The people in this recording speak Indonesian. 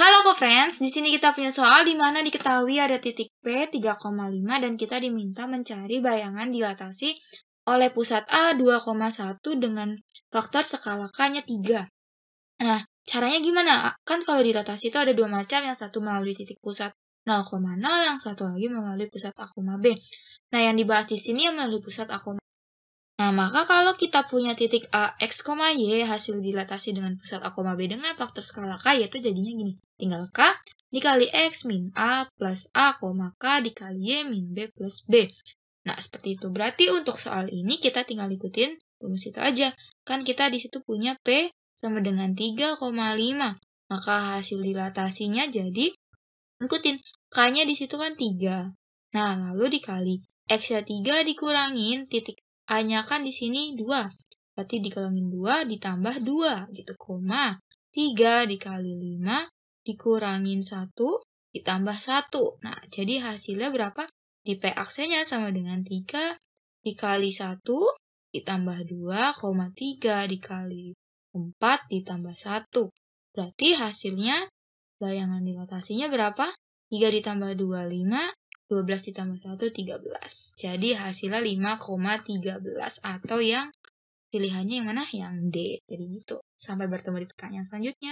Halo co-friends, di sini kita punya soal di mana diketahui ada titik P 3,5 dan kita diminta mencari bayangan dilatasi oleh pusat A 2,1 dengan faktor skala K-nya 3. Nah, caranya gimana? Kan kalau dilatasi itu ada dua macam, yang satu melalui titik pusat 0,0, yang satu lagi melalui pusat A, B. Nah, yang dibahas di sini yang melalui pusat A, Nah, maka kalau kita punya titik A, X, Y hasil dilatasi dengan pusat A, B dengan faktor skala K, yaitu jadinya gini. Tinggal K dikali X min A plus A, K dikali Y min B plus B. Nah, seperti itu. Berarti untuk soal ini kita tinggal ikutin rumus itu aja. Kan kita di situ punya P sama dengan 3,5. Maka hasil dilatasinya jadi, ikutin, K-nya di situ kan 3. Nah, lalu dikali X-nya 3 dikurangin titik A-nya kan di sini 2. Berarti dikalangin 2 ditambah 2 gitu, koma. 3 dikali 5 dikurangin 1 ditambah 1. Nah, jadi hasilnya berapa? Di P aksenya sama dengan 3 dikali 1 ditambah 2, koma 3 dikali 4 ditambah 1. Berarti hasilnya bayangan dilatasinya berapa? 3 ditambah 2, 5. 12 ditambah 1, 13. Jadi hasilnya 5,13 atau yang pilihannya yang mana? Yang D. Jadi gitu. Sampai bertemu di pertanyaan selanjutnya.